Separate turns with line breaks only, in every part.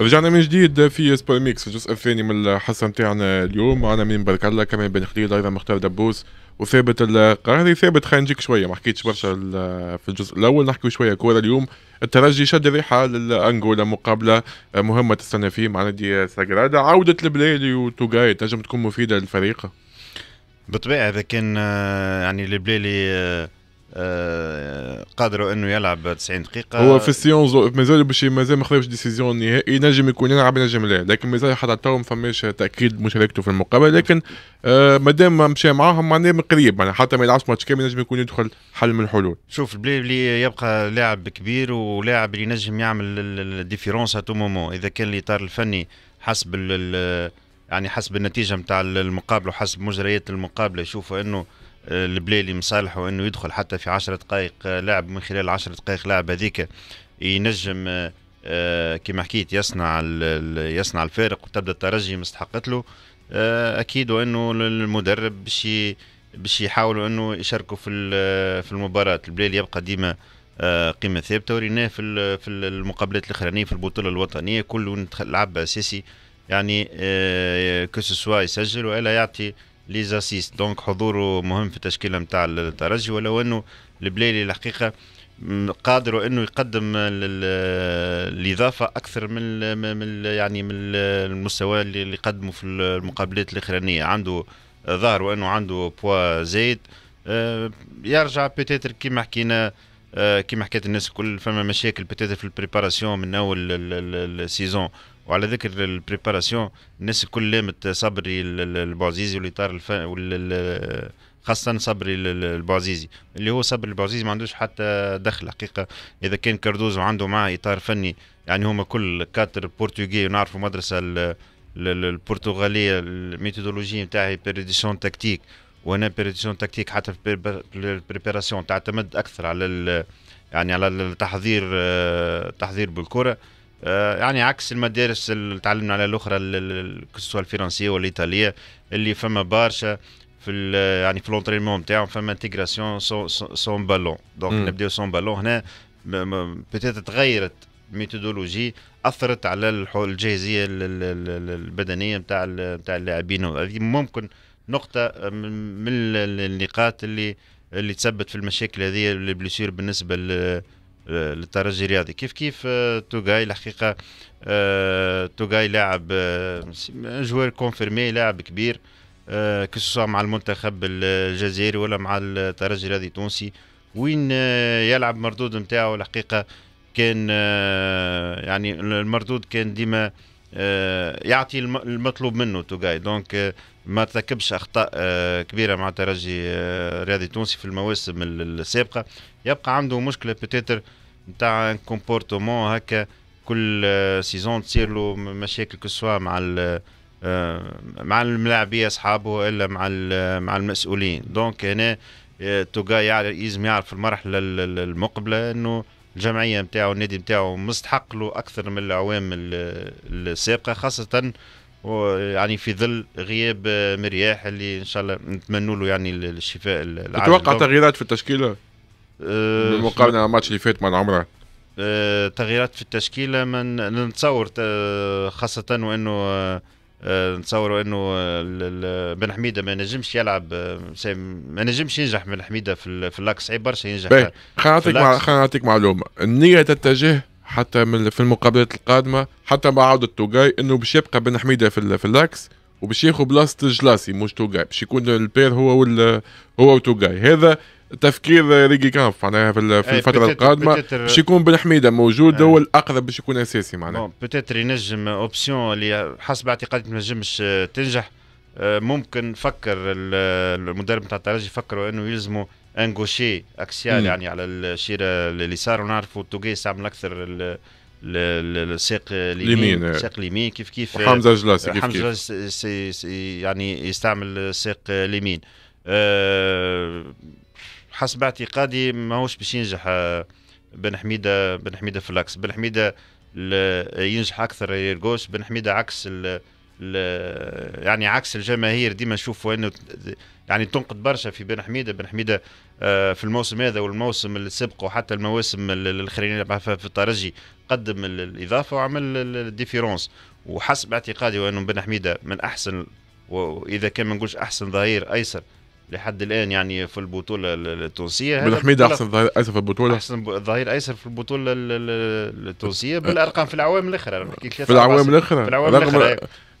رجعنا من جديد في سبور ميكس الجزء الثاني من الحصه نتاعنا اليوم معنا من برك الله كمان بن خليل ايضا مختار دبوس وثابت القاهري ثابت خلينا نجيك شويه ما حكيتش برشا في الجزء الاول نحكي شويه كوره اليوم الترجي شد ريحه للانجولا مقابله مهمه تستنى فيه مع نادي ساغرادا عوده البلالي وتوغاي تنجم تكون مفيده للفريق بالطبيعه اذا
كان آه، يعني البلالي آه، آه، قادروا انه يلعب 90 دقيقه هو في
السيونز مازال باش مازال ما خذاش ديسيزيون نهائي نجم يكون يلعب نجم لا لكن مازال حتى تو ما فماش تاكيد مشاركته في المقابله لكن آه مادام ما مشى معاهم معناه من قريب معناه حتى ما يلعبش ماتش كامل ينجم يكون يدخل حل من الحلول
شوف البليبلي يبقى لاعب كبير ولاعب اللي ينجم يعمل الديفيرونس اتو مومون اذا كان الاطار الفني حسب يعني حسب النتيجه نتاع المقابله وحسب مجريات المقابله يشوفوا انه البلالي مصالحه انه يدخل حتى في 10 دقائق لعب من خلال 10 دقائق لعب هذيك ينجم آه، كما حكيت يصنع يصنع الفارق وتبدا الترجي مستحقت له آه، اكيد وانه المدرب باش باش يحاولوا انه يشاركوا في في المباراه البلالي يبقى ديما آه، قيمه ثابته وريناه في في المقابلات الاخرانيه في البطوله الوطنيه كل لعب اساسي يعني كو يسجل والا يعطي لي زاسيست دونك حضوره مهم في التشكيله نتاع الترجي ولو انه البلايلي الحقيقه قادر انه يقدم الاضافه اكثر من من يعني من المستوى اللي قدمه في المقابلات الاخرانيه عنده ظهر وانه عنده بوا زايد آه، يرجع بيتيتر كيما حكينا آه، كيما حكيت الناس الكل فما مشاكل بيتيتر في البريباراسيون من اول السيزون وعلى ذكر البريباراسيون الناس الكل لامت صبري البعزيزي والاطار الف... وال... خاصة صبري البعزيزي اللي هو صبري البعزيزي ما عندوش حتى دخل حقيقة إذا كان كاردوزو عنده معاه إطار فني يعني هما كل كاتر بورتوغي ونعرفوا مدرسة البرتغالية الميثودولوجية نتاعي بريديسيون تكتيك وهنا بريديسيون تكتيك حتى في البريباراسيون تعتمد أكثر على يعني على التحضير آه، تحضير بالكرة آه، يعني عكس المدارس اللي تعلمنا على الاخرى سواء الفرنسيه والايطاليه اللي فما برشا في يعني في لونترينمون نتاعهم فما انتيغراسيون سون بالون دونك نبداو سون بالون هنا بتات تغيرت ميثودولوجي اثرت على الجاهزيه البدنيه نتاع نتاع اللاعبين هذه ممكن نقطه من النقاط اللي اللي تثبت في المشاكل هذه البليسير بالنسبه آه، للترجي الرياضي كيف كيف آه، توغاي الحقيقه آه، توغاي لاعب جوار كونفيرمي لاعب كبير كسوا مع المنتخب الجزائري ولا مع الترجي الرياضي التونسي وين يلعب مردود نتاعو الحقيقه كان يعني المردود كان ديما يعطي المطلوب منه توغاي دونك ما تركبش اخطاء كبيره مع ترجي الرياضي التونسي في المواسم السابقه يبقى عنده مشكله بتيتر نتاع كومبورتمون هكا كل سيزون آه، تصير له مشاكل كسوا مع آه، مع الملاعبيه اصحابه الا مع آه، مع المسؤولين دونك هنا توغا لازم يعرف المرحله المقبله انه الجمعيه نتاعو النادي نتاعو مستحق له اكثر من الاعوام السابقه خاصه يعني في ظل غياب مرياح اللي ان شاء الله نتمنوا له يعني الشفاء العاجل تتوقع تغييرات في التشكيله
بالمقارنه مع
الماتش اللي فات مع العمران إيه، تغييرات في التشكيله من نتصور خاصه وانه إيه، نتصور انه بن حميده ما نجمش يلعب ما نجمش ينجح بن حميده في اللاكس صعيب برشا ينجح خلينا نعطيك خلينا
نعطيك معلومه النيه تتجه حتى من في المقابلات القادمه حتى مع عوده توجاي انه باش يبقى بن حميده في, اللاكس وباش ياخذ بلاصه جلاسي مش توجاي باش يكون البير هو هو وتوغاي هذا تفكير ريجي كامب معناها في, في إيه، الفتره القادمه باش يكون بن حميده موجود هو إيه. الاقرب باش يكون اساسي معناها
بوتيتر ينجم اوبسيون اللي حسب اعتقادي ما نجمش آه، تنجح آه، ممكن فكر المدرب نتاع الترجي فكروا انه يلزموا انغوشي اكسيال يعني على الشيره اليسار ونعرفوا توغي يستعمل اكثر الساق اليمين الساق آه. اليمين كيف كيف حمزه جلاسي كيف حمزه جلاسي يعني يستعمل الساق اليمين أه حسب اعتقادي ماهوش باش ينجح آه، بن حميده بن حميده في العكس بن حميده ينجح اكثر يرقوش بن حميده عكس الـ يعني عكس الجماهير ديما نشوفوا انه يعني تنقد برشا في بن حميده بن حميده آه، في الموسم هذا والموسم اللي سبقه حتى المواسم الاخرين في الترجي قدم الاضافه وعمل الديفيرونس وحسب اعتقادي وانه بن حميده من احسن واذا كان ما نقولش احسن ظهير ايسر لحد الان يعني في البطوله التونسيه بن حميد احسن ظهير
ايسر في البطوله احسن
ظهير ايسر في البطوله التونسيه أه. بالارقام في العوام الاخرى في العوام الاخرى في العوام الاخرى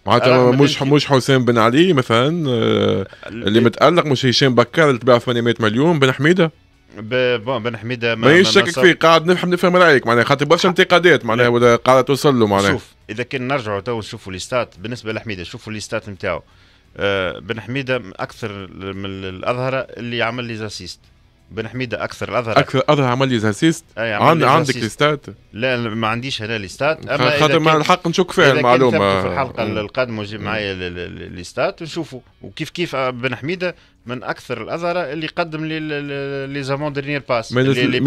معناتها مش
مش حسام بن علي مثلا آه، اللي متالق مش هشام بكار اللي تباع 800 مليون بن حميده
بون بن حميده ما مانيش شاكك فيه
قاعد نفهم نفهم رايك معناها خاطر برشا انتقادات معناها ولا قاعده توصل له معناها شوف
اذا كان نرجعوا تو نشوفوا لي ستات بالنسبه لحميده شوفوا لي ستات نتاعو آه، بن حميده اكثر من الاظهره اللي عمل لي زاسيست بن حميده اكثر الاظهر اكثر
اظهر عمل لي زاسيست عند عندك ليستات
لا ما عنديش هنا ليستات اما خاطر الحق نشك فيها المعلومه في الحلقه القادمه وجيب معايا ليستات ونشوفوا وكيف كيف آه، بن حميده من اكثر الاذرى اللي قدم لي لي زافون ديرنيير باس ما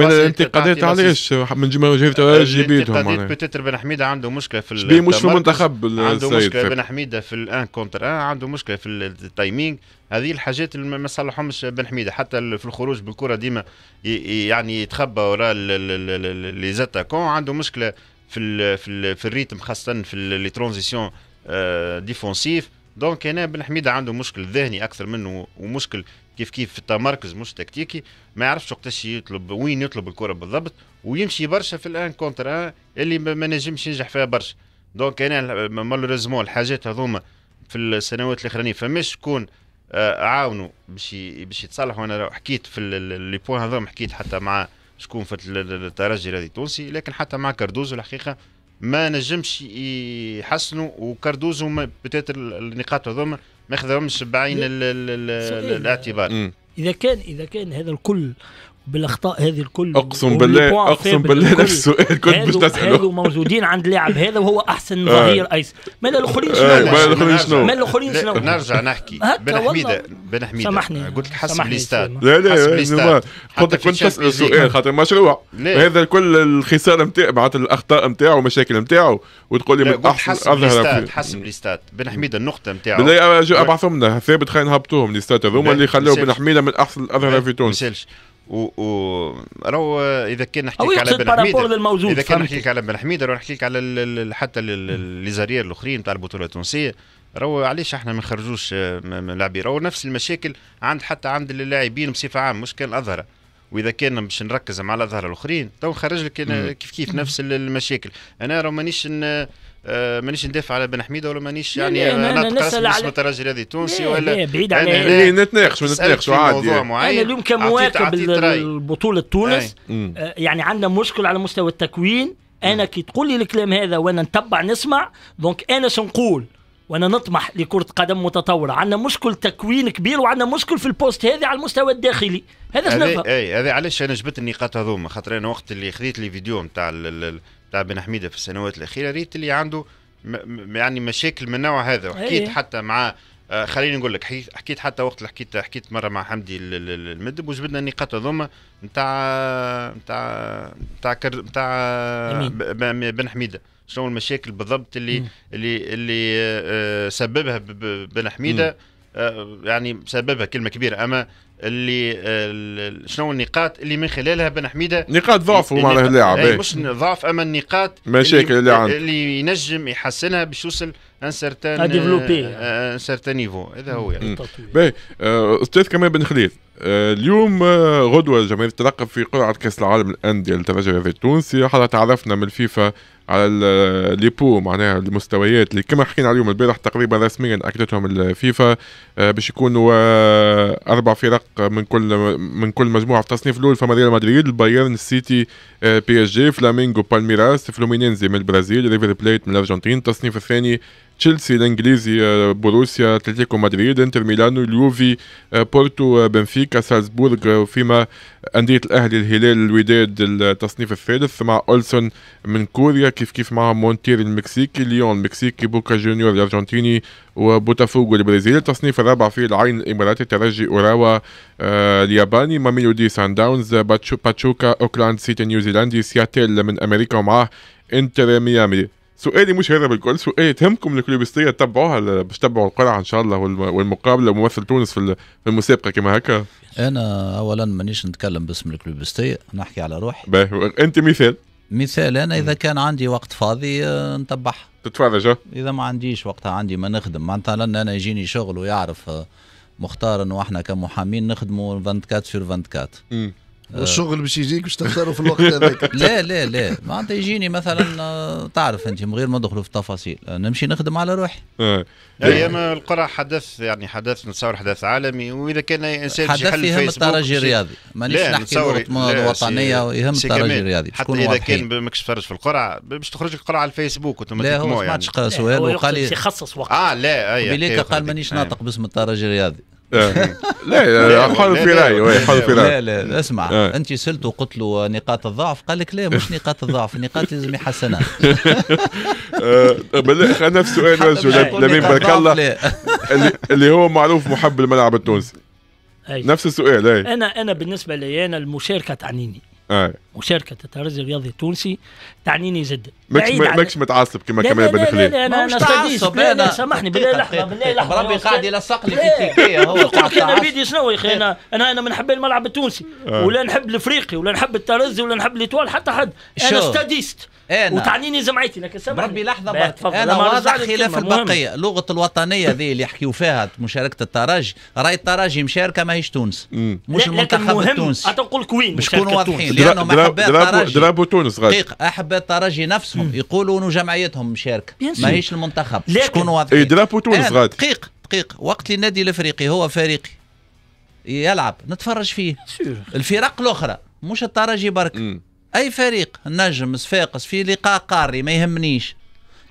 الانتقادات علاش
من جهه جيبيتهم الانتقادات
بتتر بن حميده عنده مشكله في شبيه مش في المنتخب عنده مشكله بن حميده في الان كونتر ان آه، عنده مشكله في التايمينغ هذه الحاجات اللي ما صلحهمش بن حميده حتى في الخروج بالكره ديما يعني يتخبى وراء لي زاتاكون عنده مشكله في في في الريتم خاصه في لي ترانزيسيون آه، ديفونسيف دونك هنا بن حميدة عنده مشكل ذهني أكثر منه ومشكل كيف كيف في التمركز مش تكتيكي ما يعرفش وقتاش يطلب وين يطلب الكرة بالضبط ويمشي برشا في الان كونتر ان آه، اللي ما نجمش ينجح فيها برشا دونك انا مالوريزمون الحاجات هذوما في السنوات الاخرانيه فماش شكون آه، عاونوا باش باش يتصلحوا انا حكيت في لي بوان هذوما حكيت حتى مع شكون في الترجي الرياضي التونسي لكن حتى مع كاردوزو الحقيقه ما نجمش يحسنوا وكاردوزو بتات النقاط هذوما ما خذاهمش بعين الاعتبار
اذا كان اذا كان هذا الكل بالاخطاء هذه الكل اقسم بالله اقسم بالله نفس السؤال إيه، كنت باش تساله هذو موجودين عند لاعب هذا وهو احسن آه. ظهير ايسر مال الاخرين آه،
شنو
مال الاخرين شنو مال الاخرين شنو نرجع نحكي
بن حميده
بن حميده سامحني
قلت لك
حسب
الاستاد لا لا يعني نعم. كنت كنت تسال سؤال خاطر مشروع هذا الكل الخساره نتاع معناتها الاخطاء نتاعو المشاكل نتاعو وتقول لي من احسن اظهر حسب
الاستاد بن حميده النقطه نتاعو بالله ابعثوا
لنا ثابت خلينا نهبطوهم الاستاد هذوما اللي خلوه بن حميده
من احسن الاظهر في تونس و, و... راهو اذا كان نحكي على بن حميد اذا كان نحكي على بن حميد راهو نحكي لك على حتى لي الاخرين تاع البطوله التونسيه راهو علاش احنا ما نخرجوش آه، لاعبين راهو نفس المشاكل عند حتى عند اللاعبين بصفه عامه مش كان الاظهره واذا كان باش نركز مع الاظهر الاخرين تو نخرج لك كيف كيف نفس المشاكل انا راه مانيش آه مانيش ندافع على بن حميده ولا مانيش يعني على اسم الراجل هذا تونسي ولا بعيد على يعني نتناقش نتناقش عادي انا اليوم كمواكب البطوله
تونس آه، يعني عندنا مشكل على مستوى التكوين انا كي تقول لي الكلام هذا وانا نتبع نسمع دونك انا شنقول وانا نطمح لكره قدم متطوره عندنا مشكل تكوين كبير وعندنا مشكل في البوست هذه على المستوى الداخلي هذا شنو
اي هذا علاش انا جبت النقاط هذوما خاطر انا وقت اللي خذيت لي فيديو نتاع تاع بن حميده في السنوات الاخيره ريت اللي عنده يعني مشاكل من النوع هذا وحكيت إيه. حتى مع آه، خليني نقول لك حكيت حتى وقت اللي حكيت حكيت مره مع حمدي المدب وجبدنا النقاط هذوما نتاع نتاع نتاع نتاع بن حميده شنو المشاكل بالضبط اللي مم. اللي اللي آه، آه، سببها بن حميده مم. يعني سببها كلمه كبيره اما اللي شنو النقاط اللي من خلالها بن حميده نقاط ضعفه معناها اللاعب إيه، إيه. مش ضعف اما النقاط مشاكل اللي عنده اللي ينجم يحسنها باش يوصل ان سيرتان ان سيرتان نيفو هذا هو يعني
آه، استاذ كمال بن خليل آه، اليوم آه، غدوه جماهير ترقب في قرعه كاس العالم الانديه للترجي في التونسي حضرتك تعرفنا من الفيفا على لي بو معناها المستويات اللي كما حكينا عليهم البارح تقريبا رسميا اكدتهم الفيفا آه، باش يكونوا آه، اربع فرق من كل من كل مجموعه في التصنيف الاول فما ريال مدريد البايرن السيتي آه، بي اس جي فلامينغو بالميراس فلومينينزي من البرازيل ريفر بليت من الارجنتين التصنيف الثاني تشيلسي الانجليزي بروسيا اتلتيكو مدريد انتر ميلانو اليوفي بورتو بنفيكا سالزبورغ فيما انديه الاهلي الهلال الوداد التصنيف الثالث مع اولسون من كوريا كيف كيف مع مونتير المكسيكي ليون المكسيكي بوكا جونيور الارجنتيني وبوتافوغو البرازيلي التصنيف الرابع فيه العين الاماراتي ترجي اوراوا الياباني الياباني ماميلودي سان داونز باتشوكا اوكلاند سيتي نيوزيلندي سياتيل من امريكا ومعه انتر ميامي سؤالي مش هذا بالكل سؤالي تهمكم الكلوبستيه تتبعوها باش تتبعوا القرعه ان شاء الله والمقابله وممثل تونس في المسابقه كما هكا
انا اولا مانيش نتكلم باسم الكلوبستيه نحكي على روحي انت مثال مثال انا اذا كان عندي وقت فاضي آه، نتبعها تتفرج اذا ما عنديش وقتها عندي ما نخدم معناتها لان انا يجيني شغل ويعرف آه، مختار انه احنا كمحامين نخدموا 24 سور 24 والشغل
باش يجيك باش تختاره في الوقت هذاك لا لا لا
معناتها يجيني مثلا آه، تعرف انت من غير ما ندخلوا في التفاصيل آه، نمشي نخدم على روحي
ايام آه. القرى حدث يعني حدث نتصور حدث عالمي واذا كان انسان حدث يهم الترجي الرياضي مانيش نحكي الوطنيه يهم الترجي الرياضي حتى اذا كان ماكش تفرج في القرعه باش تخرج القرعه على الفيسبوك لا هو ما سمعتش يعني. سؤال وقال لي يخصص وقت اه لا اي بليك قال مانيش ناطق
باسم الترجي الرياضي آه.
لا حاول
في راي حاول في راي لا لا اسمع آه. انت سلت وقلت له نقاط الضعف قال لك لا مش نقاط الضعف نقاط لازم يحسنها
آه، نفس سؤال لمين بارك الله اللي هو معروف محب الملعب التونسي نفس السؤال
انا انا بالنسبه لي انا المشاركه تعنيني آه. وشركه الترجي الرياضي التونسي تعنيني جدا ماكش متعصب كما
كمال بن خليل لا لا
انا متعصب انا سامحني بالله لحظه بالله لحظه ربي قاعد يلصق لي في تيكيه هو يقول لك انا بيدي
شنو يا اخي إيه. انا
انا انا ما نحب الملعب التونسي إيه. ولا نحب الافريقي ولا نحب الترجي ولا نحب ليتوال حتى حد انا ستاديست أنا إيه، نعم. وتعنيني جمعيتي لكن سامحني بربي لحظه برك انا واضح خلاف البقيه
لغه الوطنيه ذي اللي يحكيوا فيها مشاركه الترجي راي الترجي مشاركه ماهيش تونس
مش المنتخب التونسي
نقول كوين مش كونوا واضحين لانهم احباء التراجي درابو
تونس دقيق
احباء الترجي نفسهم يقولوا انه جمعيتهم مشاركه ماهيش المنتخب مش كونوا واضحين
إيه، درابو تونس إيه، غادي
دقيق دقيق وقت اللي النادي الافريقي هو فريقي يلعب نتفرج فيه الفرق الاخرى مش الترجي برك اي فريق نجم صفاقس في لقاء قاري ما يهمنيش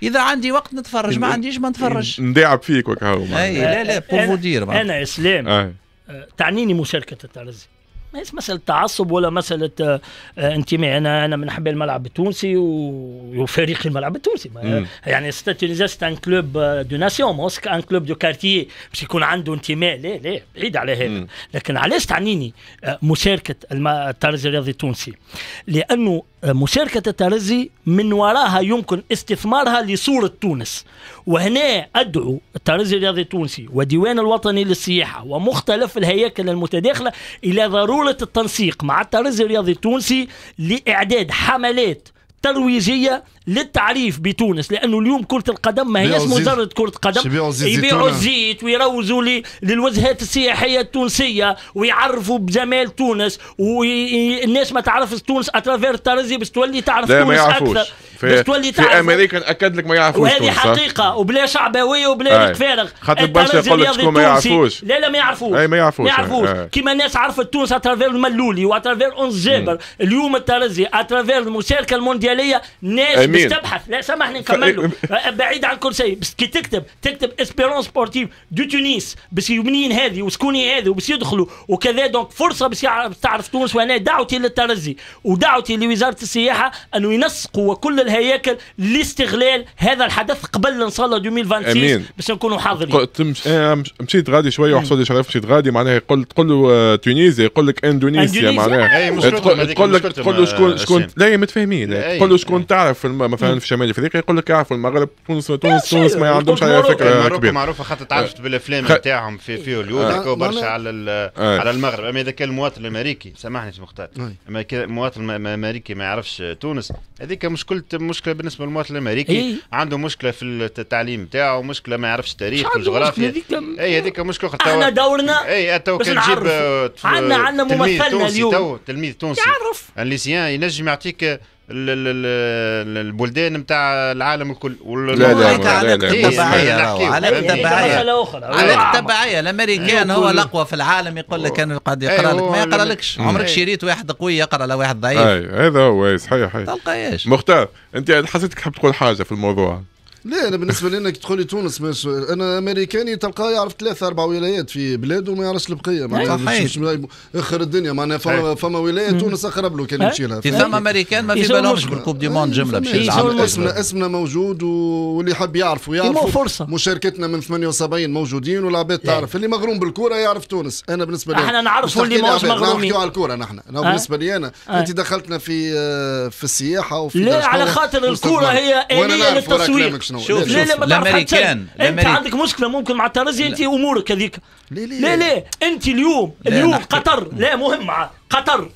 اذا عندي وقت نتفرج ما عنديش ما نتفرج
نداعب فيك وكهو اي لا لا بور دير انا اسلام آه،
تعنيني مشاركه
الترزي ماهيش مساله تعصب ولا مساله آه، انتماء انا انا من أحب الملعب التونسي وفريق الملعب التونسي يعني ستاتونيزاست ان كلوب دو ناسيون موسك ان كلوب دو كارتيي باش يكون عنده انتماء لا لا بعيد على هذا لكن علاش تعنيني آه، مشاركه الطرز الرياضي التونسي لانه مشاركة الترزي من وراها يمكن استثمارها لصورة تونس وهنا أدعو الترزي الرياضي التونسي وديوان الوطني للسياحة ومختلف الهياكل المتداخلة إلى ضرورة التنسيق مع الترزي الرياضي التونسي لإعداد حملات ترويجية للتعريف بتونس لانه اليوم كره القدم ما هيش مجرد كره قدم يبيعوا الزيت إيه، ويروزوا للوجهات السياحيه التونسيه ويعرفوا بجمال تونس والناس ما تعرفش تونس اترافير الترزي باش تولي تعرف لا تونس اكثر في, تولي تعرف في امريكا
ناكد لك ما يعرفوش وهذه حقيقه
وبلا شعبويه وبلا فارغ خاطر برشا يقول لك شكون ما يعرفوش لا لا ما يعرفوش اي ما يعرفوش ما يعرفوش كيما الناس عرفت تونس اترافير الملولي واترافير اونس جابر اليوم الترزي اترافير المشاركه الموندياليه ناس مين؟ باش تبحث لا سامحني نكمل له أه، بعيد عن كل شيء كي تكتب تكتب اسبيرون سبورتيف دو تونيس باش منين هذه وسكوني هذه وباش يدخلوا وكذا دونك فرصه باش تعرف تونس وانا دعوتي للترجي ودعوتي لوزاره السياحه انه ينسقوا كل الهياكل لاستغلال هذا الحدث قبل ان شاء الله 2026
باش نكونوا حاضرين آه، مش... مشيت غادي شويه وحصل لي شريف مشيت غادي معناها يقول تقول له آه، تونيزيا يقول لك اندونيسيا معناها تقول له شكون شكون لا متفاهمين تقول له شكون تعرف مثلا في شمال افريقيا يقول لك يعرفوا المغرب تونس تونس تونس ما عندهمش اي فكره كبيره معروفه خاطر تعرفت آه. بالافلام نتاعهم في في هوليود آه. برشا آه. على
على المغرب اما اذا كان المواطن الامريكي سامحني شيخ مختار اما المواطن الامريكي ما يعرفش تونس هذيك مشكله مشكله بالنسبه للمواطن الامريكي إيه. عنده مشكله في التعليم نتاعه مشكله ما يعرفش التاريخ والجغرافيا اي هذيك مشكله اخرى احنا دورنا اي تو كان تجيب عندنا عندنا ممثلنا اليوم تلميذ تونسي يعرف الليسيان ينجم يعطيك البلدان نتاع العالم الكل لا لا على التبعية على تبعيه
على تبعيه الامريكان هو الاقوى في العالم يقول لك انا قد يقرا لك ما يقرا لكش عمرك شريت واحد قوي يقرا واحد ضعيف
هذا هو صحيح صحيح مختار انت حسيتك حاب تقول حاجه في الموضوع
لا انا بالنسبه لي انك تقولي تونس مش انا امريكاني تلقاه يعرف ثلاثه اربع ولايات في بلاده وما يعرفش البقيه معناها اخر الدنيا معناها فما, فما ولايه تونس اقرب له كان يمشي لها في
ثم امريكان ما في بالهمش
بالكوب دي موند إيه، جمله باش اسمنا اسمنا موجود واللي حب يعرف ويعرف مشاركتنا من 78 موجودين والعباد تعرف اللي مغروم بالكوره يعرف تونس انا بالنسبه لي احنا نعرفوا اللي ماهوش مغرومين على الكوره نحن انا بالنسبه لي انا انت دخلتنا في آه، في السياحه وفي لا على خاطر الكوره هي آلية للتصوير شنو شوف لا لا الامريكان انت
عندك مشكله ممكن مع الترزي انت امورك هذيك لا لا لا انت اليوم اليوم قطر لا مهم قطر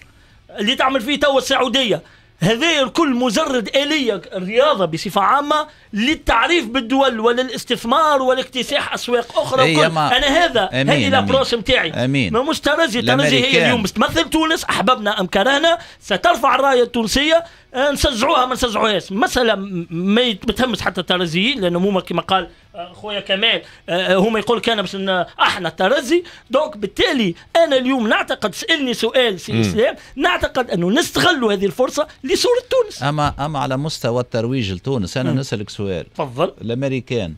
اللي تعمل فيه توا السعوديه هذايا الكل مجرد آلية الرياضة بصفة عامة للتعريف بالدول وللاستثمار والاكتساح اسواق اخرى أي وكل. ما... انا هذا هذه لابروش نتاعي ما مش ترجي ترجي هي اليوم تمثل تونس احببنا ام كرهنا سترفع الرايه التونسيه آه، نشجعوها ما نشجعوهاش مساله ما تهمش حتى الترجيين لانه هما كما قال آه، خويا كمال آه، هما يقول كان باش احنا الترجي دونك بالتالي انا اليوم نعتقد سالني سؤال سي اسلام نعتقد انه نستغلوا هذه الفرصه لصوره تونس
اما اما على مستوى الترويج لتونس انا نسالك سؤال سؤال تفضل الامريكان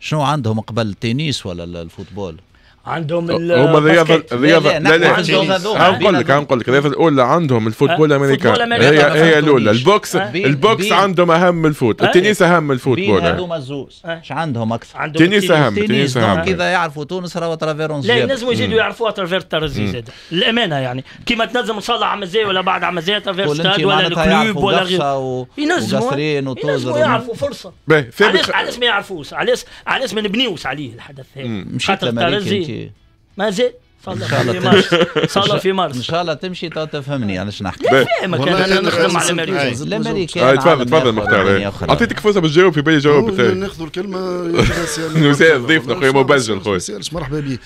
شنو عندهم قبل التنس ولا الفوتبول
عندهم هم الرياضه الرياضه لا لا
هنقول لك
هنقول لك الرياضه الاولى عندهم الفوتبول الامريكان هي هي الاولى البوكس البوكس عندهم اهم من الفوت التنس اهم من الفوتبول هذوما
الزوز ايش عندهم اكثر التنس اهم التنس اهم كذا يعرفوا تونس راهو ترافيرون لا لازم يزيدوا يعرفوا ترافير ترازي زاد
الامانه يعني كيما تنزم ان شاء الله ولا بعد عمزي ترافير ستاد ولا الكلوب ولا غيره
ينزموا وقصرين يعرفوا
فرصه علاش علاش ما يعرفوش علاش علاش ما نبنيوش عليه الحدث هذا مشيت تمشي ما زال ان شاء الله تمشي ان
شاء الله في مارس ان شاء الله تمشي تو تفهمني آه، انا شنو نحكي فاهمك انا نخدم على امريكا لا تفضل
تفضل مختار اعطيتك فرصه باش تجاوب في بالي جواب ناخذ الكلمه ضيفنا خويا مبجل خويا
مرحبا بيه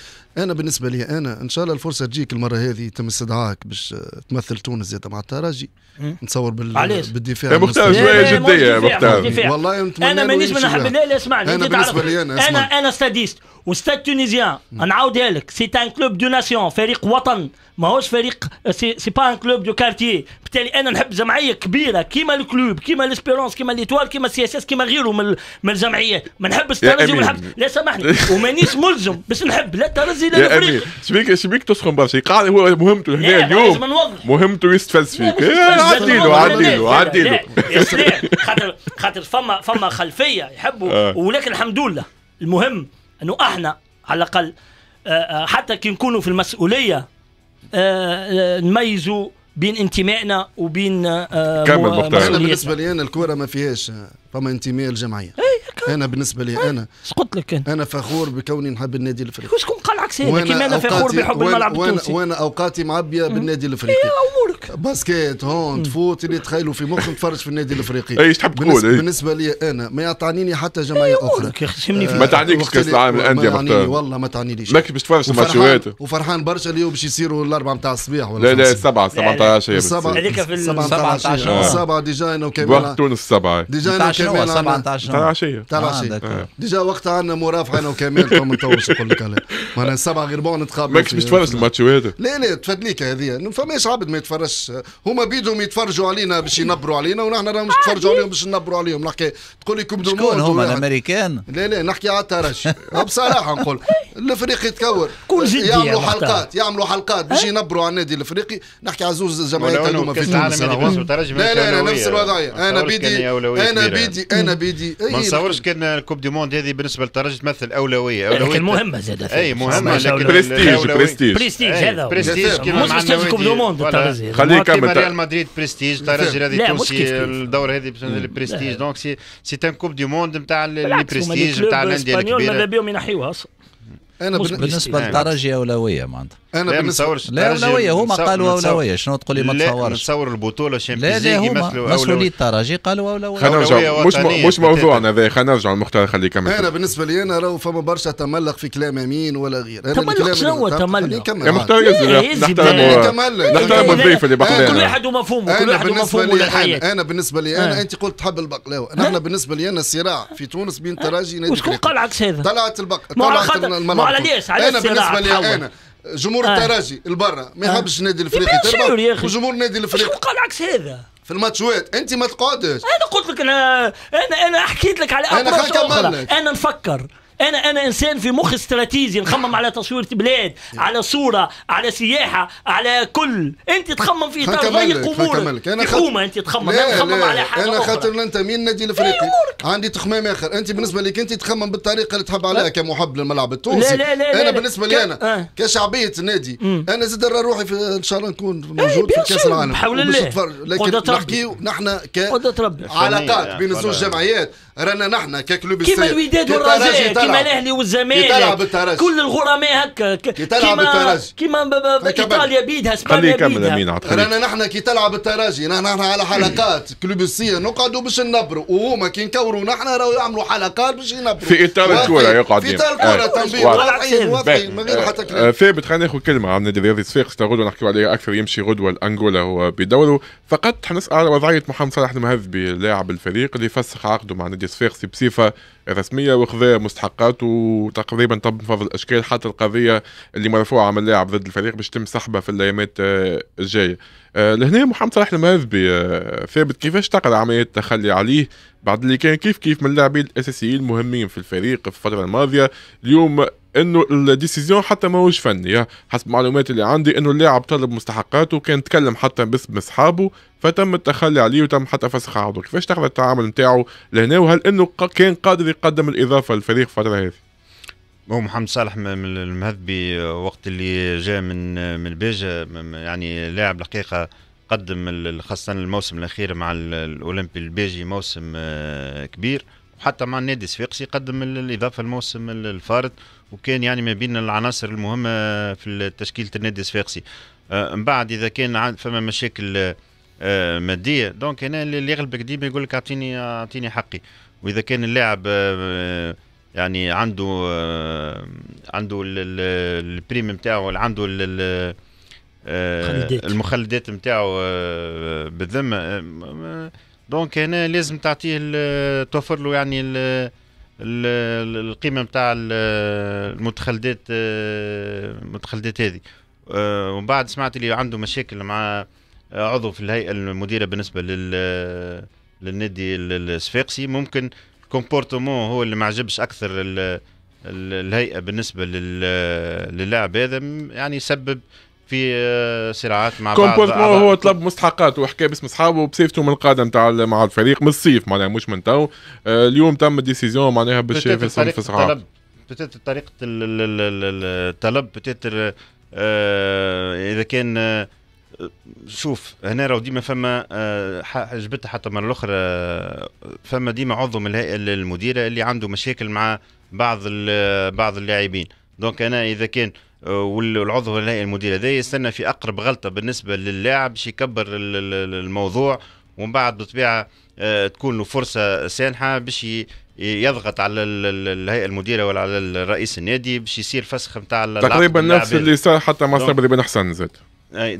انا بالنسبه لي انا ان شاء الله الفرصه تجيك المره هذه تم استدعائك باش تمثل تونس زاد مع التراجي نتصور بال... بالدفاع يا مختار شويه جديه مختار
والله انا مانيش من احب لا اسمعني انا بالنسبه لي انا انا انا ستاديست وستاد تونيزيان نعاودها لك سي ان كلوب دو ناسيون فريق وطن ماهوش فريق سي, سي با ان كلوب دو كارتيي بالتالي انا نحب جمعيه كبيره كيما الكلوب كيما ليسبيرونس كيما ليتوال كيما سي اس اس كيما غيره من, من الجمعيات ما نحبش الترجي ونحب لا سامحني
ومانيش ملزم باش نحب لا
الترجي جديده يا امير
شبيك شبيك تسخن برشا قاعد هو مهمته هنا اليوم مهمته يستفز فيك عدي له عدي له عدي له
خاطر خاطر فما فما خلفيه يحبوا آه. ولكن الحمد لله المهم انه احنا على الاقل آه، آه، حتى كي نكونوا في المسؤوليه نميزوا بين انتمائنا وبين كمل مختار بالنسبه
لي انا الكوره ما فيهاش فما انتماء الجمعيه إيه، انا بالنسبه لي إيه. انا قلت لك انا انا فخور بكوني نحب النادي الافريقي وشكون قال عكس هذا كيما انا فخور بحب الملعب التونسي وانا اوقاتي معبيه بالنادي الافريقي إيه، امورك باسكيت هون تفوت اللي تخيلوا في مخك تفرج في النادي الافريقي اي تحب تقول بالنسبه, بالنسبة لي انا ما يعطيني حتى جمعيه اخرى آه، ما تعنيكش كاس العالم الانديه ما تعنيني والله ما تعنينيش ماكش باش تفرج الماتشات وفرحان برشا اليوم باش يصيروا الاربعه نتاع الصباح ولا لا لا سبعه 17 يعني هذيك في 17 آه، سبعه ديجا انا وكمل وقت
تونس سبعه ديجا
انا شنو 17 تاع عشيه آه، تاع
العشيه آه.
ديجا وقتها عندنا مرافعه انا وكمال تو ما نطولش نقول لك عليها معناها سبعه غير بون نتقابلوا ماكش باش تفرج الماتش هذا لا لا تفدليك هذه فماش عبد ما يتفرجش هما بيدهم يتفرجوا علينا باش ينبروا علينا ونحن راهم مش نتفرجوا عليهم باش ننبروا عليهم نحكي تقول لي كوب دو شكون هما الامريكان؟ لا لا نحكي على الترجي بصراحه نقول الفريق يتكور كل جدية يعملوا حلقات يعملوا حلقات باش أه؟ ينبروا على النادي الافريقي نحكي على زوج جمعيات هذوما في تونس لا لا نفس الوضعيه انا بيدي انا بيدي بيدي
انا بيدي ما نصورش كان الكوب دي موند هذه بالنسبه للترجي تمثل اولويه اولويه لكن مهمه زاد اي مهمه لكن برستيج برستيج برستيج هذا برستيج مش برستيج الكوب دي موند الترجي خليه يكمل ريال مدريد برستيج الترجي هذه تونسي الدوره هذه برستيج دونك سي ان كوب دي موند نتاع لي برستيج نتاع الانديه الكبيره ماذا بهم ينحيوها اصلا انا بالنسبه يعني؟
للدرجه اولويه معناتها انا لا نتصورش لا اولويه هما قالوا اولويه شنو تقول لي ما تصورش
نتصور البطوله الشامبيونز ليغ يمثلوا مسؤولي الترجي قالوا اولويه خلينا نرجعوا مش م... مش موضوعنا
هذا خلينا نرجعوا المختار خليك كمل انا
بالنسبه لي انا راهو فما برشا تملق في كلام امين ولا غير تملق شنو تملق؟ يا مختار نحترموا إيه، إيه، نحترموا الضيف اللي بحضنا كل واحد ومفهومه كل واحد ومفهومه للحياه انا بالنسبه لي انا إيه. انت قلت تحب البقلاوه نحن بالنسبه لي انا الصراع في تونس بين تراجي نادي وشكون قال عكس هذا؟ طلعت البقلاوه طلعت الملعب علاش علاش انا بالنسبه لي انا جمهور آه. الترجي البرا ما آه. يحبش النادي الافريقي تربى وجمهور النادي الافريقي شكون قال عكس هذا في الماتشوات انت ما تقعدش انا قلت لك انا انا انا حكيت لك على انا انا نفكر انا
انا انسان في مخ استراتيجي نخمم على تصوير بلاد على صوره على سياحه على كل انت تخمم في اطار ضيق امورك حكومه انت تخمم لا تخمم على حاجه انا خاطر
ننتمي للنادي إيه الافريقي عندي تخمام اخر انت بالنسبه لك انت تخمم بالطريقه اللي تحب عليها كمحب للملعب التونسي لا لا لا انا بالنسبه لي انا آه. كشعبيه النادي انا زاد روحي في ان شاء الله نكون إيه، موجود في كاس العالم بحول الله لكن نحكيو نحن ك علاقات بين الزوج جمعيات رانا نحنا ككلوب كيما الوداد والرجاء كيما الاهلي والزمالك كل الغرماء هكا كي تلعب الترجي كيما ايطاليا بيدها اسبانيا بيدها رانا نحنا كي تلعب الترجي نحن على حلقات كلوب السير نقعدوا باش ننبروا وهما كي نكوروا نحنا راهو يعملوا حلقات باش ينبروا في اطار الكره يقعد في اطار الكره تنبيه من غير حتى كلام آه،
ثابت خلينا ناخذ كلمه عن نادي الرياضي صفاقس غدوه نحكيو عليها اكثر يمشي غدوه لانغولا هو بدوره فقط حنسال على وضعيه محمد صلاح المهذبي لاعب الفريق اللي فسخ عقده مع نادي صفاقسي بصفه رسميه وخذا مستحقاته وتقريبا طب فضل الاشكال حتى القضيه اللي مرفوعه من اللاعب ضد الفريق باش تم سحبه في الايامات آه، الجايه آه، لهنا محمد صلاح المهذبي آه، ثابت كيفاش تقرا عمليه التخلي عليه بعد اللي كان كيف كيف من اللاعبين الاساسيين المهمين في الفريق في الفتره الماضيه اليوم انه الديسيزيون حتى ماهوش فني حسب المعلومات اللي عندي انه اللاعب طلب مستحقاته وكان تكلم حتى باسم اصحابه فتم التخلي عليه وتم حتى فسخ عقده كيفاش تاخذ التعامل نتاعو لهنا وهل انه كان قادر يقدم الاضافه للفريق الفتره هذه
هو محمد صالح من المهذبي وقت اللي جاء من من بيجا يعني لاعب الحقيقه قدم خاصه الموسم الاخير مع الاولمبي البيجي موسم آه، كبير وحتى مع النادي الصفاقسي قدم الاضافه الموسم الفارط وكان يعني ما بين العناصر المهمه في تشكيله النادي الصفاقسي آه، من بعد اذا كان فما مشاكل آه، ماديه دونك هنا اللي يغلبك ديما يقول لك اعطيني اعطيني حقي واذا كان اللاعب آه، يعني عنده عنده البريم نتاعو عنده المخلدات نتاعو بالذمه دونك هنا لازم تعطيه توفر له يعني الـ القيمه نتاع المتخلدات المتخلدات هذه آه، ومن بعد سمعت اللي عنده مشاكل مع آه، عضو في الهيئه المديره بالنسبه لل للنادي الصفاقسي ممكن الكومبورتمون هو اللي ما عجبش اكثر الهيئه بالنسبه للاعب هذا يعني يسبب في آه، صراعات مع بعض هو
طلب مستحقات وحكى باسم اصحابه وبصفته من القاده نتاع مع الفريق من الصيف معناها مش من تو آه، اليوم تم ديسيزيون معناها باش في الصحاب
بتيت طريقه الطلب بتيت آه، اذا كان شوف هنا راه ديما فما جبتها حتى مره الاخرى فما ديما عضو من الهيئه المديره اللي عنده مشاكل مع بعض بعض اللاعبين دونك انا اذا كان آه والعضو الهيئي المدير هذا يستنى في اقرب غلطه بالنسبه للاعب باش يكبر الموضوع ومن بعد بطبيعه آه، تكون له فرصه سانحه باش يضغط على الهيئه المديره ولا على الرئيس النادي باش يصير فسخ نتاع تقريبا نفس اللي صار حتى مع صار بن حسن زاد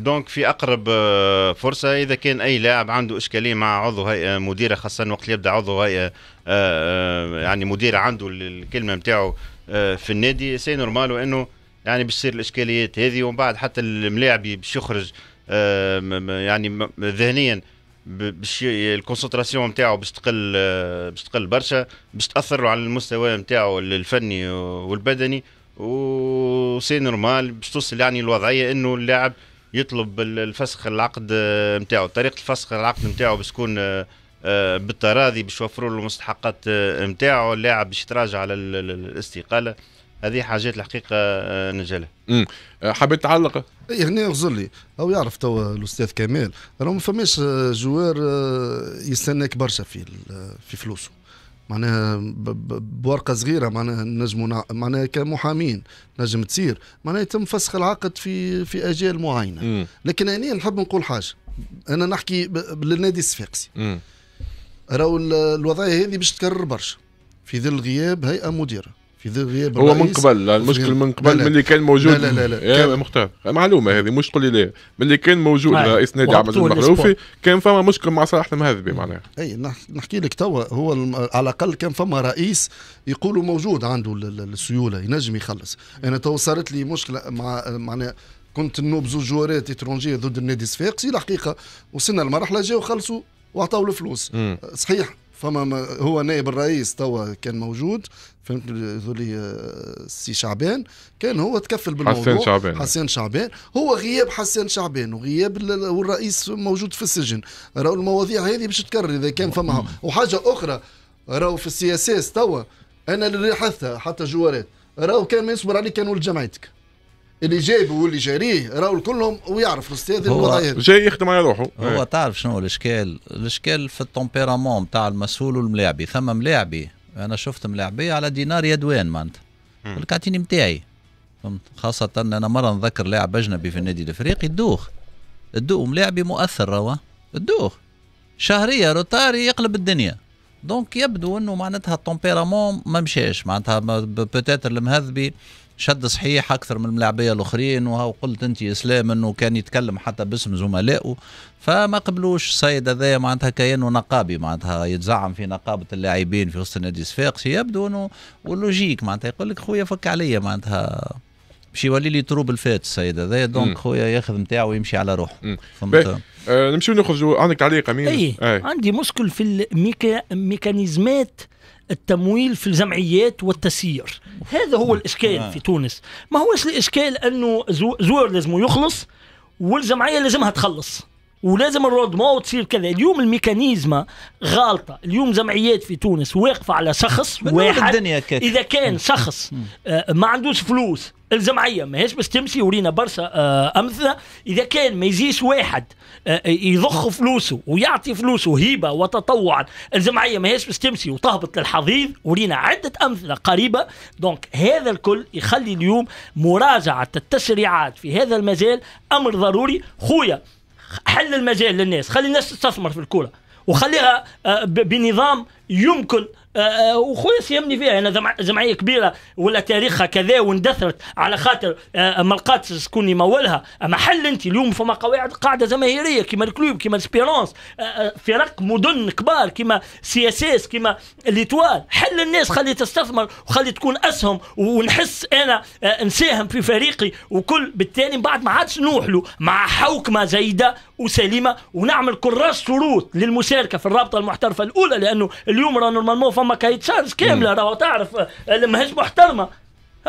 دونك في اقرب آه، فرصه اذا كان اي لاعب عنده اشكاليه مع عضو هيئه مديره خاصه وقت يبدا عضو هيئه آه، يعني مديره عنده الكلمه نتاعو في النادي سي نورمال وانه يعني تصير الاشكاليات هذه ومن بعد حتى الملاعبي باش يخرج آه، يعني ذهنيا باش الكونسنتراسيون نتاعو باش تقل آه، باش تقل برشا باش تاثر على المستوى نتاعو الفني والبدني وسي نورمال باش توصل يعني الوضعيه انه اللاعب يطلب الفسخ العقد نتاعو آه، طريقه الفسخ العقد نتاعو باش تكون بالتراضي باش يوفروا له المستحقات نتاعو اللاعب باش يتراجع على الاستقاله هذه حاجات الحقيقه آه، نجله آه، حبيت تعلق يعني إيه، اغزر لي
او يعرف توا الاستاذ كمال راه ما فماش آه، جوار يستناك برشا في في فلوسه معناها بورقه صغيره معناها نجموا معناها كمحامين نجم تصير معناها يتم فسخ العقد في في اجيال معينه لكن انا نحب نقول حاجه انا نحكي للنادي الصفاقسي راهو الوضعيه هذه باش تكرر برشا في ظل غياب هيئه مديره في غياب هو من قبل المشكل من قبل لا لا. ملي كان موجود لا لا لا, لا.
يا كان... مختار معلومه هذه مش تقول لي لا ملي كان موجود رئيس نادي عبد المحروفي كان فما مشكل مع صلاح المهذبي معناها اي
نحكي لك توا هو على الاقل كان فما رئيس يقولوا موجود عنده السيوله ينجم يخلص انا تو صارت لي مشكله مع معناها كنت نوب زوج جوارات اترونجيه ضد النادي الصفاقسي الحقيقه وصلنا لمرحله جاو خلصوا واعطاو الفلوس صحيح فما هو نائب الرئيس توا كان موجود فهمت ذولي السي آه، شعبان كان هو تكفل بالموضوع حسين شعبان حسين شعبان هو غياب حسين شعبان وغياب والرئيس موجود في السجن راهو المواضيع هذه باش تكرر اذا كان فما وحاجه اخرى راهو في السياسات توا انا اللي لاحظتها حتى جوارات راهو كان ما يصبر عليك كان ولد جمعيتك اللي جايبه واللي جاريه راهو كلهم ويعرف الاستاذ الوضعيات جاي
يخدم على روحه هو إيه. تعرف شنو الاشكال الاشكال في التومبيرامون تاع المسؤول والملاعبي ثم ملاعبي انا شفت ملاعبي على دينار يدوان معناتها الكاتيني نتاعي فهمت خاصة أنا مرة نذكر لاعب أجنبي في النادي الإفريقي الدوخ الدوخ ملاعبي مؤثر روا الدوخ شهرية روتاري يقلب الدنيا دونك يبدو أنه معناتها التومبيرامون ما مشاش معناتها بوتيتر المهذبي شد صحيح اكثر من الملاعبيه الاخرين وقلت انت اسلام انه كان يتكلم حتى باسم زملائه فما قبلوش السيد هذايا معناتها كانه نقابي معناتها يتزعم في نقابه اللاعبين في وسط نادي الصفاقسي يبدو انه ولوجيك معناتها يقول لك خويا فك عليا معناتها باش يولي لي تروب الفات السيد هذايا دونك خويا ياخذ نتاعه
ويمشي على روحه فهمت آه نمشيو نخرجوا عندك تعليق امين اي آه.
عندي مشكل في الميكانيزمات التمويل في الجمعيات والتسيير هذا هو نعم. الإشكال نعم. في تونس ما هوش الإشكال أنه زوار لازم يخلص والجمعية لازمها تخلص ولازم نرد ما تصير كذا اليوم الميكانيزما غالطه اليوم جمعيات في تونس واقفه على شخص واحد الدنيا اذا كان شخص آه، ما عندوش فلوس الجمعيه ماهيش بس تمشي ورينا برشا آه، امثله اذا كان ما يجيش واحد آه، يضخ فلوسه ويعطي فلوسه هبه وتطوعا الجمعيه ماهيش بس تمشي وتهبط للحضيض ورينا عده امثله قريبه دونك هذا الكل يخلي اليوم مراجعه التشريعات في هذا المجال امر ضروري خويا حل المجال للناس خلي الناس تستثمر في الكوره وخليها آه، بنظام يمكن آه، آه، وخويا سيامني فيها انا يعني جمعيه كبيره ولا تاريخها كذا واندثرت على خاطر آه، ما لقاتش شكون يمولها محل انت اليوم فما قواعد قاعده جماهيريه كيما الكلوب كيما سبيرونس فرق مدن كبار كيما سي اس اس كيما ليتوال حل الناس خلي تستثمر وخلي تكون اسهم ونحس انا نساهم في فريقي وكل بالتالي من بعد ما عادش له مع حوكمه جيده وسليمه ونعمل كراس شروط للمشاركه في الرابطه المحترفه الاولى لانه اليوم راه نورمالمون فما كاي تشارج كامله راه تعرف ماهيش محترمه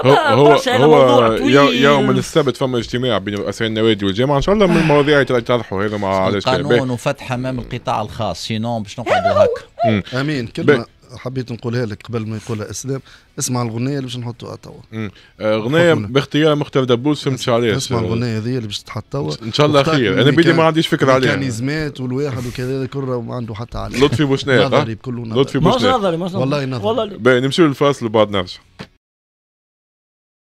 هو
هو, يعني هو يوم السبت فما اجتماع بين رؤساء النوادي والجامعه ان شاء الله من آه. المواضيع اللي يطرحوا هذا مع علاش قانون
وفتح امام القطاع الخاص سينون باش نقعدوا
هكا
امين كلمه حبيت نقولها لك قبل ما يقولها اسلام اسمع الغنيه اللي باش نحطوها
توا آه، غنيه باختيار مختار دبوس فهمتش عليها اسمع الغنيه هذه اللي باش تحط توا ان شاء الله خير انا بيدي ما عنديش فكره عليها
ميكانيزمات والواحد وكذا كله ما عنده حتى عليها لطفي بوشناق لطفي بوشناق والله نظري والله
نمشيو للفاصل وبعد نرجع